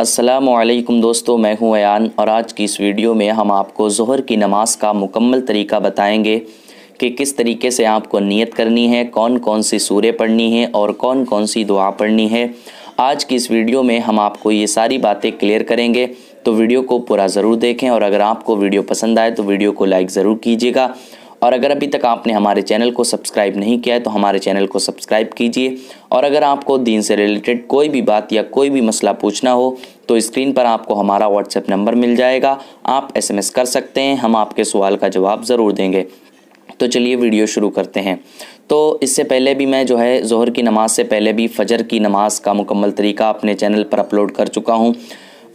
असलकम दोस्तों मैं हूं अयान और आज की इस वीडियो में हम आपको जहर की नमाज़ का मुकम्मल तरीका बताएंगे कि किस तरीके से आपको नियत करनी है कौन कौन सी सूर्य पढ़नी है और कौन कौन सी दुआ पढ़नी है आज की इस वीडियो में हम आपको ये सारी बातें क्लियर करेंगे तो वीडियो को पूरा ज़रूर देखें और अगर आपको वीडियो पसंद आए तो वीडियो को लाइक ज़रूर कीजिएगा और अगर अभी तक आपने हमारे चैनल को सब्सक्राइब नहीं किया है तो हमारे चैनल को सब्सक्राइब कीजिए और अगर आपको दीन से रिलेटेड कोई भी बात या कोई भी मसला पूछना हो तो स्क्रीन पर आपको हमारा व्हाट्सएप नंबर मिल जाएगा आप एसएमएस कर सकते हैं हम आपके सवाल का जवाब ज़रूर देंगे तो चलिए वीडियो शुरू करते हैं तो इससे पहले भी मैं जो है जोहर की नमाज़ से पहले भी फजर की नमाज़ का मुकम्मल तरीका अपने चैनल पर अपलोड कर चुका हूँ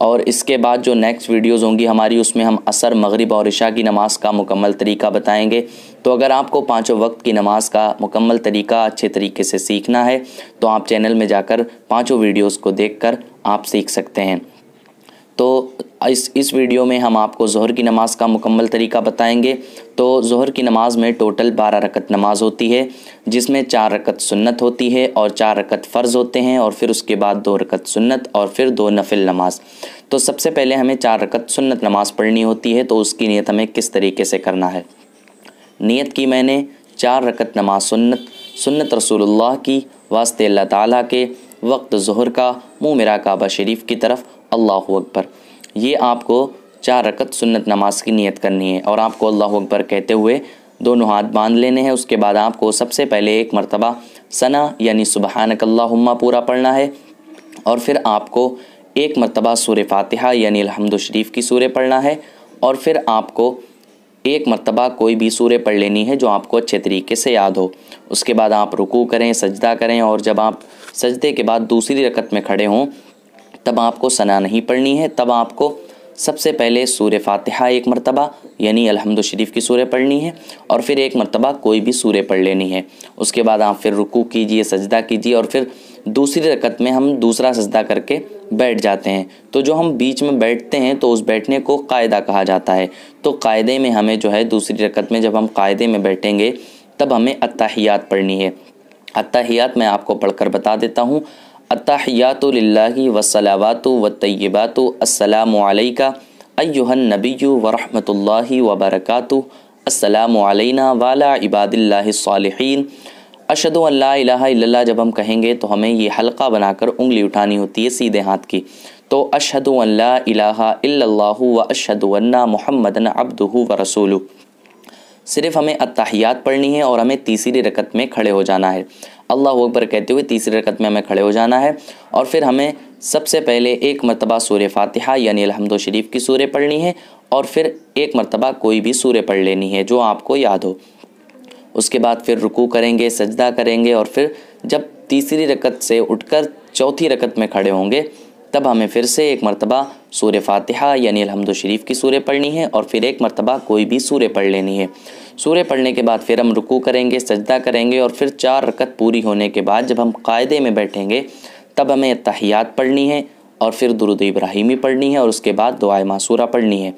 और इसके बाद जो नेक्स्ट वीडियोज़ होंगी हमारी उसमें हम असर मगरब और इशा की नमाज़ का मुकम्मल तरीका बताएंगे तो अगर आपको पाँचों वक्त की नमाज़ का मुकम्मल तरीका अच्छे तरीके से सीखना है तो आप चैनल में जाकर पाँचों वीडियोज़ को देख कर आप सीख सकते हैं तो इस इस वीडियो में हम आपको जहर की नमाज़ का मुकम्मल तरीका बताएंगे तो जहर की नमाज़ में टोटल बारह रकत नमाज होती है जिसमें चार रकत सुन्नत होती है और चार रकत फ़र्ज़ होते हैं और फिर उसके बाद दो रकत सुन्नत और फिर दो नफिल नमाज तो सबसे पहले हमें चार रकत सुन्नत नमाज़ पढ़नी होती है तो उसकी नीयत हमें किस तरीके से करना है नीयत की मैंने चार रकत नमाज सुन्नत सुन्नत रसूल की वास्ते अल्लाह ताला के वक्त जहर का मुँह मेरा काबा शरीफ की तरफ अल्लाह अकबर ये आपको चार रकत सुन्नत नमाज की नियत करनी है और आपको अल्लाह अकबर कहते हुए दोनों हाथ बांध लेने हैं उसके बाद आपको सबसे पहले एक मरतबा सना यानी सुबहानकल्लाहुम्मा पूरा पढ़ना है और फिर आपको एक मरतबा सूर फ़ातहा यानी अलहमद शरीफ की सूर पढ़ना है और फिर आपको एक मरतबा कोई भी सूर्य पढ़ लेनी है जो आपको अच्छे तरीके से याद हो उसके बाद आप रुकू करें सजदा करें और जब आप सजदे के बाद दूसरी रकत में खड़े हों तब आपको सना नहीं पढ़नी है तब आपको सबसे पहले सूर्य फातिहा एक मरतबा यानी अलहमद शरीफ की सूर्य पढ़नी है और फिर एक मरतबा कोई भी सूर्य पढ़ लेनी है उसके बाद आप फिर रुकू कीजिए सजदा कीजिए और फिर दूसरी रकत में हम दूसरा सजदा करके बैठ जाते हैं तो जो हम बीच में बैठते हैं तो उस बैठने को कायदा कहा जाता है तो कायदे में हमें जो है दूसरी रकत में जब हम कायदे में बैठेंगे तब हमें अत्ताहियात पढ़नी है अत्ताहियात मैं आपको पढ़कर बता देता हूँ अतहयात वसलावात व तय्यबात असलका अयुहन नबी वरम वबरकत असलना वाला इबादिल्लान अशद अल्ला जब हम कहेंगे तो हमें ये हल्का बनाकर उंगली उठानी होती है सीधे हाथ की तो अशद अल्ला व अशद महमदन अब्दू व रसूलू सिर्फ हमें अतहियात पढ़नी है और हमें तीसरी रकत में खड़े हो जाना है अल्लाह अकबर कहते हुए तीसरी रकत में हमें खड़े हो जाना है और फिर हमें सबसे पहले एक मरतबा सूर्य फातिहा यानी अलहमद शरीफ की सूर्य पढ़नी है और फिर एक मरतबा कोई भी सूर्य पढ़ लेनी है जो आपको याद हो उसके बाद फिर रुकू करेंगे सजदा करेंगे और फिर जब तीसरी रकत से उठकर चौथी रकत में खड़े होंगे तब हमें फिर से एक मरतबा सूर्य फातिहा यानी अलहमद शरीफ की सूर्य पढ़नी है और फिर एक मरतबा कोई भी सूर्य पढ़ लेनी है सूर्य पढ़ने के बाद फिर हम रुकू करेंगे सजदा करेंगे और फिर चार रकत पूरी होने के बाद जब हम कायदे में बैठेंगे तब हमें तहियात पढ़नी है और फिर दुरुद इब्राहिमी पढ़नी है और उसके बाद दुआ मासूरा पढ़नी है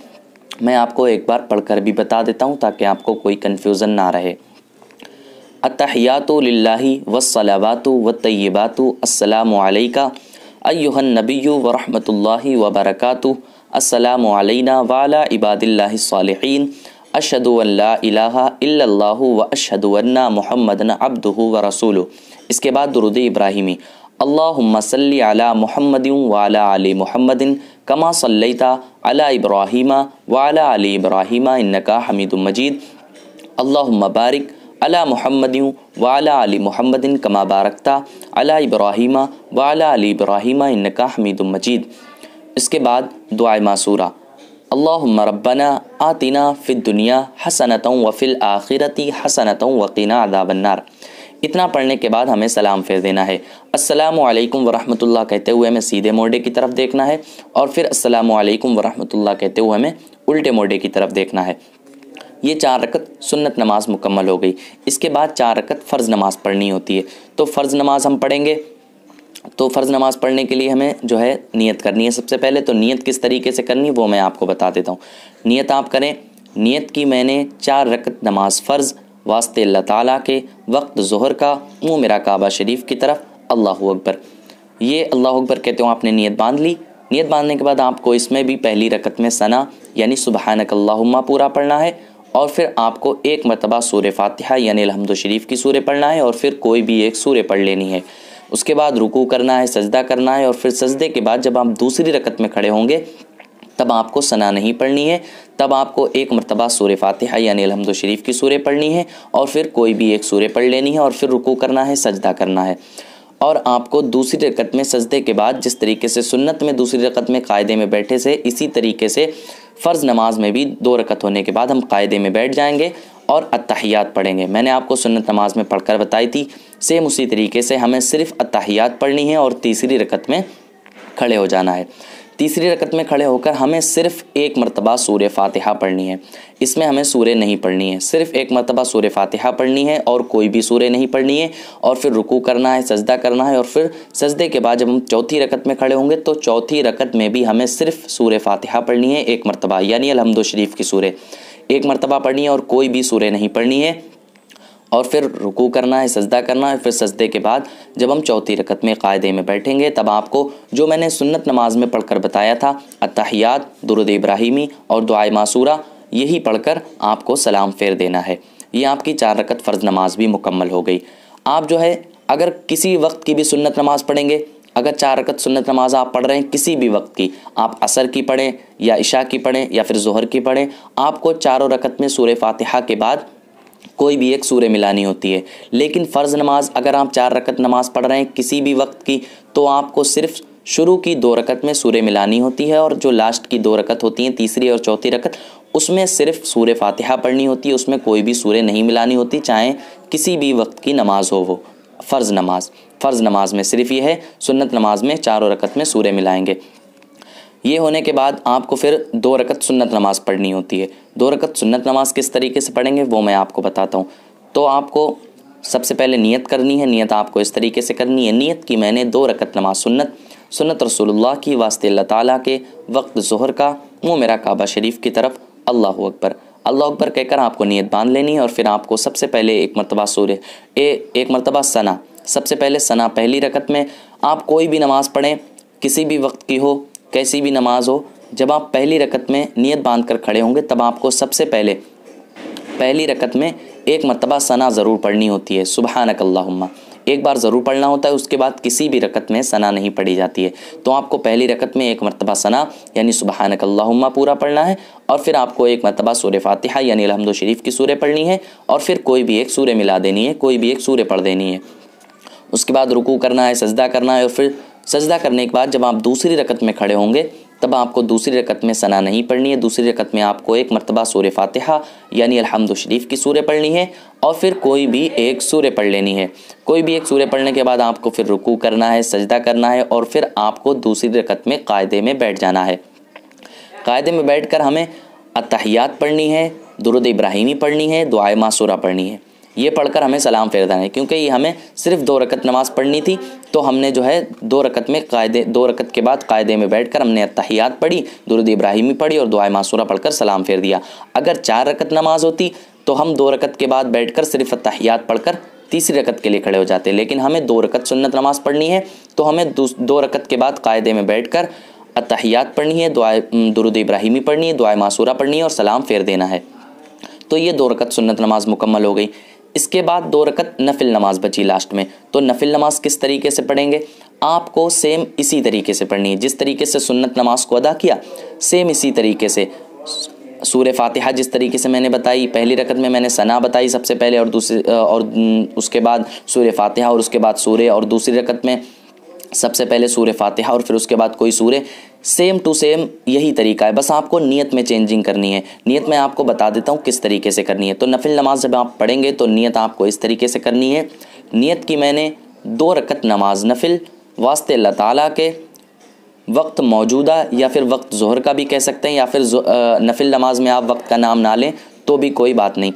मैं आपको एक बार पढ़कर भी बता देता हूँ ताकि आपको कोई कन्फ्यूज़न ना रहे अतहयात लाही वसलावातु व तयबातु असलामिका अयुहन नबी वरहमत ला वबरक असलम वाला इबादिल्लासिन अशद अल्ला व अशदन्ना महमदन अब्द व रसूल इसके बाद दुरुद इब्राहिमी अल्लासल्ली अला महमद वाला आल महमदिन कमा सल्लता अला इब्राहिमा वाला आल इब्राहिमा इनका हमीद मजीद अल्लाम बारिक अला मोहम्मद वाला अली मोहम्मदिन कमा बारकता अला इब्राहिमा वाला अली इब्राहिम इनका हमीद मजीद इसके बाद दुआ मासूरा अल्लाम रब्बना आतिना फ़िद दुनिया हसनत वफ़िल आखिरती हसनत वकीना अदाबन्नार इतना पढ़ने के बाद हमें सलाम फेर देना है अस्सलाम वालेकुम वरहमतुल्लाह कहते हुए हमें सीधे मोड़े की तरफ देखना है और फिर अस्सलाम वालेकुम वरहमतुल्लाह कहते हुए हमें उल्टे मोड़े की तरफ देखना है ये चार रकत सुन्नत नमाज मुकम्मल हो गई इसके बाद चार रकत फ़र्ज़ नमाज़ पढ़नी होती है तो फ़र्ज़ नमाज़ हम पढ़ेंगे तो फ़र्ज़ नमाज़ पढ़ने के लिए हमें जो है नियत करनी है सबसे पहले तो नियत किस तरीके से करनी वो मैं आपको बता देता हूँ नियत आप करें नियत की मैंने चार रकत नमाज फ़र्ज़ वास्ते अल्लाह ताला के वक्त जहर का मुँह मेरा काबा शरीफ की तरफ अल्लाह अकबर ये अल्लाह अकबर कहते हो आपने नियत बांध ली नियत बांधने के बाद आपको इसमें भी पहली रकत में सना यानी सुबहानक अल्लाहुम्मा पूरा पढ़ना है और फिर आपको एक मरतबा सूर्य फातिहा यानी अलहमद शरीफ की सूर्य पढ़ना है और फिर कोई भी एक सूर्य पढ़ लेनी है उसके बाद रुकू करना है सजदा करना है और फिर सजदे के बाद जब आप दूसरी रकत में खड़े होंगे तब आपको सना नहीं पढ़नी है तब आपको एक मरतबा सूर्य फातिहा यानी अलहमद शरीफ की सूर्य पढ़नी है और फिर कोई भी एक सूर्य पढ़ लेनी है और फिर रुकू करना है सजदा करना है और आपको दूसरी रकत में सजदे के बाद जिस तरीके से सुन्नत में दूसरी रकत में कायदे में बैठे से इसी तरीके से फ़र्ज़ नमाज में भी दो रकत होने के बाद हम कायदे में बैठ जाएंगे और अतहियात पढ़ेंगे मैंने आपको सुन्नत नमाज में पढ़कर बताई थी सेम उसी तरीके से हमें सिर्फ अतहियात पढ़नी है और तीसरी रकत में खड़े हो जाना है तीसरी रकत में खड़े होकर हमें सिर्फ एक मरतबा सूर्य फातिहा पढ़नी है इसमें हमें सूर्य नहीं पढ़नी है सिर्फ एक मरतबा सूर्य फातिहा पढ़नी है और कोई भी सूर्य नहीं पढ़नी है और फिर रुकू करना है सजदा करना है और फिर सजदे के बाद जब हम चौथी रकत में खड़े होंगे तो चौथी रकत में भी हमें सिर्फ सूर्य फातिहा पढ़नी है एक मरतबा यानी अलहमद शरीफ की सूर्य एक मरतबा पढ़नी है और कोई भी सूर्य नहीं पढ़नी है और फिर रुकू करना है सजदा करना है फिर सजदे के बाद जब हम चौथी रकत में कायदे में बैठेंगे तब आपको जो मैंने सुन्नत नमाज में पढ़कर बताया था अतहियात दुरुद इब्राहिमी और दुआ मासूरा यही पढ़कर आपको सलाम फेर देना है ये आपकी चार रकत फ़र्ज़ नमाज भी मुकम्मल हो गई आप जो है अगर किसी वक्त की भी सुन्नत नमाज पढ़ेंगे अगर चार रकत सुन्नत नमाज आप पढ़ रहे हैं किसी भी वक्त की आप असर की पढ़ें या इशा की पढ़ें या फिर जहर की पढ़ें आपको चारों रकत में सूर्य फातिहा के बाद कोई भी एक सूर्य मिलानी होती है लेकिन फ़र्ज़ नमाज अगर आप चार रकत नमाज पढ़ रहे हैं किसी भी वक्त की तो आपको सिर्फ शुरू की दो रकत में सूर्य मिलानी होती है और जो लास्ट की दो रकत होती हैं तीसरी और चौथी रकत उसमें सिर्फ सूर्य फातिहा पढ़नी होती है उसमें कोई भी सूर्य नहीं मिलानी होती चाहे किसी भी वक्त की नमाज हो वो फ़र्ज़ नमाज फ़र्ज़ नमाज में सिर्फ ये है सुन्नत नमाज में चारों रकत में सूर्य मिलाएंगे ये होने के बाद आपको फिर दो रकत सुन्नत नमाज़ पढ़नी होती है दो रकत सुन्नत नमाज किस तरीके से पढ़ेंगे वो मैं आपको बताता हूँ तो आपको सबसे पहले नियत करनी है नियत आपको इस तरीके से करनी है नियत की मैंने दो रकत नमाज सुन्नत सुन्नत रसूलुल्लाह की वास्ते अल्लाह ताला के वक्त जहर का वो मेरा काबा शरीफ की तरफ अल्लाह अकबर अल्लाह अकबर कहकर आपको नीयत बांध लेनी है और फिर आपको सबसे पहले एक मरतबा सूर्य ए एक मरतबा सना सबसे पहले सना पहली रकत में आप कोई भी नमाज़ पढ़ें किसी भी वक्त की हो कैसी भी नमाज हो जब आप पहली रकत में नियत बांध कर खड़े होंगे तब आपको सबसे पहले पहली रकत में एक मरतबा सना ज़रूर पढ़नी होती है सुबह नकल्ला एक बार ज़रूर पढ़ना होता है उसके बाद किसी भी रकत में सना नहीं पढ़ी जाती है तो आपको पहली रकत में एक मरतबा सना यानी सुबह नकल्ला पूरा पढ़ना है और फिर आपको एक मरतबा सूर्य फातिहा यानी अलहमद शरीफ की सूर्य पढ़नी है और फिर कोई भी एक सूर्य मिला देनी है कोई भी एक सूर्य पढ़ देनी है उसके बाद रुकू करना है सजदा करना है और फिर सजदा करने के बाद जब आप दूसरी रकत में खड़े होंगे तब आपको दूसरी रकत में सना नहीं पढ़नी है दूसरी रकत में आपको एक मरतबा सूर्य फातहा यानी अलहमद शरीफ की सूर्य पढ़नी है और फिर कोई भी एक सूर्य पढ़ लेनी है कोई भी एक सूर्य पढ़ने के बाद आपको फिर रुकू करना है सजदा करना है और फिर आपको दूसरी रकत में कायदे में बैठ जाना है कायदे में बैठ कर हमें अतहियात पढ़नी है दुरुद इब्राहिमी पढ़नी है दुआ मासूरा पढ़नी है ये पढ़कर हमें सलाम देना है क्योंकि ये हमें सिर्फ दो रकत नमाज़ पढ़नी थी तो हमने जो है दो रकत में कायदे दो रकत के बाद कायदे में बैठकर हमने अतहियात पढ़ी दुरुद इब्राहिमी पढ़ी और दुआ मासूरा पढ़कर सलाम फेर दिया अगर चार रकत नमाज होती तो हम दो रकत के बाद कर सिर्फ अतहियात पढ़कर तीसरी रकत के लिए खड़े हो जाते लेकिन हमें दो रकत सुन्नत नमाज पढ़नी है तो हमें दो रकत के बाद कायदे में कर अतहियात पढ़नी है दुआ दुरुद इब्राहिमी पढ़नी है दुआ मासूरा पढ़नी है और सलाम फेर देना है तो ये दो रकत सुन्नत नमाज मुकम्मल हो गई इसके बाद दो रकत नफिल नमाज बची लास्ट में तो नफिल नमाज किस तरीके से पढ़ेंगे आपको सेम इसी तरीके से पढ़नी है जिस तरीके से सुन्नत नमाज को अदा किया सेम इसी तरीके से सूर्य फातिहा जिस तरीके से मैंने बताई पहली रकत में मैंने सना बताई सबसे पहले और दूसरी और उसके बाद सूर्य फातिहा और उसके बाद सूर्य और दूसरी रकत में सबसे पहले सूर्य फातिहा और फिर उसके बाद कोई सूर्य सेम टू सेम यही तरीका है बस आपको नियत में चेंजिंग करनी है नियत में आपको बता देता हूँ किस तरीके से करनी है तो नफिल नमाज जब आप पढ़ेंगे तो नियत आपको इस तरीके से करनी है नियत की मैंने दो रकत नमाज नफिल वास्ते अल्लाह ताला के वक्त मौजूदा या फिर वक्त जहर का भी कह सकते हैं या फिर नफिल नमाज में आप वक्त का नाम ना लें तो भी कोई बात नहीं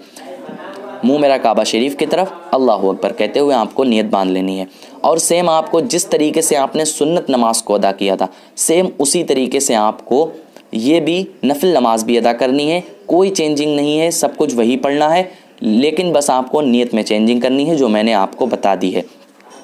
मुंह मेरा काबा शरीफ की तरफ अल्लाह अकबर कहते हुए आपको नीयत बांध लेनी है और सेम आपको जिस तरीके से आपने सुन्नत नमाज को अदा किया था सेम उसी तरीके से आपको ये भी नफिल नमाज भी अदा करनी है कोई चेंजिंग नहीं है सब कुछ वही पढ़ना है लेकिन बस आपको नीयत में चेंजिंग करनी है जो मैंने आपको बता दी है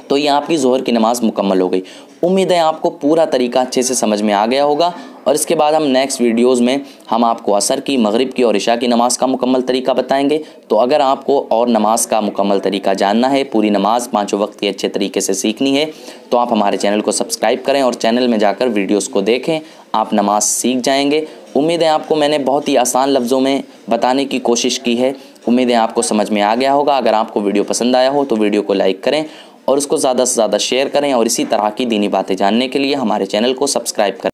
तो ये आपकी जोहर की नमाज़ मुकम्मल हो गई उम्मीद है आपको पूरा तरीका अच्छे से समझ में आ गया होगा और इसके बाद हम नेक्स्ट वीडियोस में हम आपको असर की मगरिब की और इशा की नमाज़ का मुकम्मल तरीका बताएंगे तो अगर आपको और नमाज़ का मुकम्मल तरीका जानना है पूरी नमाज़ पाँचों वक्त की अच्छे तरीके से सीखनी है तो आप हमारे चैनल को सब्सक्राइब करें और चैनल में जाकर वीडियोज़ को देखें आप नमाज़ सीख जाएँगे उम्मीद है आपको मैंने बहुत ही आसान लफ्ज़ों में बताने की कोशिश की है उम्मीद है आपको समझ में आ गया होगा अगर आपको वीडियो पसंद आया हो तो वीडियो को लाइक करें और उसको ज़्यादा से ज़्यादा शेयर करें और इसी तरह की दीनी बातें जानने के लिए हमारे चैनल को सब्सक्राइब करें